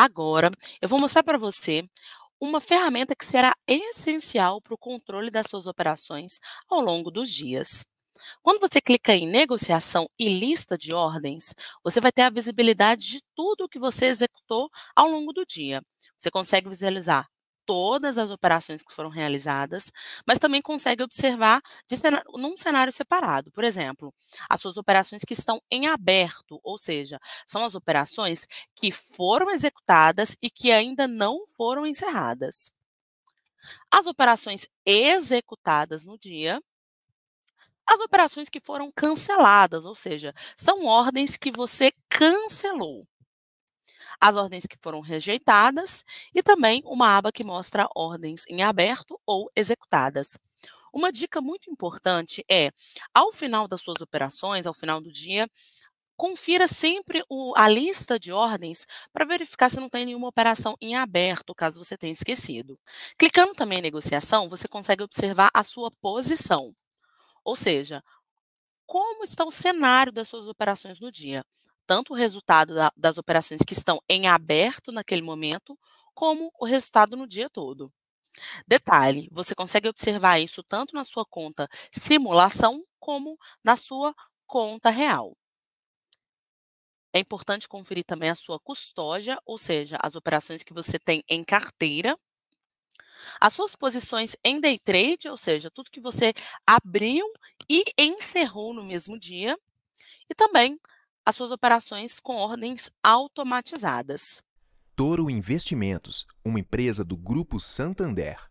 Agora, eu vou mostrar para você uma ferramenta que será essencial para o controle das suas operações ao longo dos dias. Quando você clica em negociação e lista de ordens, você vai ter a visibilidade de tudo o que você executou ao longo do dia. Você consegue visualizar todas as operações que foram realizadas, mas também consegue observar cenário, num cenário separado. Por exemplo, as suas operações que estão em aberto, ou seja, são as operações que foram executadas e que ainda não foram encerradas. As operações executadas no dia, as operações que foram canceladas, ou seja, são ordens que você cancelou as ordens que foram rejeitadas e também uma aba que mostra ordens em aberto ou executadas. Uma dica muito importante é, ao final das suas operações, ao final do dia, confira sempre o, a lista de ordens para verificar se não tem nenhuma operação em aberto, caso você tenha esquecido. Clicando também em negociação, você consegue observar a sua posição, ou seja, como está o cenário das suas operações no dia tanto o resultado da, das operações que estão em aberto naquele momento, como o resultado no dia todo. Detalhe, você consegue observar isso tanto na sua conta simulação como na sua conta real. É importante conferir também a sua custódia, ou seja, as operações que você tem em carteira. As suas posições em day trade, ou seja, tudo que você abriu e encerrou no mesmo dia. E também as suas operações com ordens automatizadas. Toro Investimentos, uma empresa do Grupo Santander.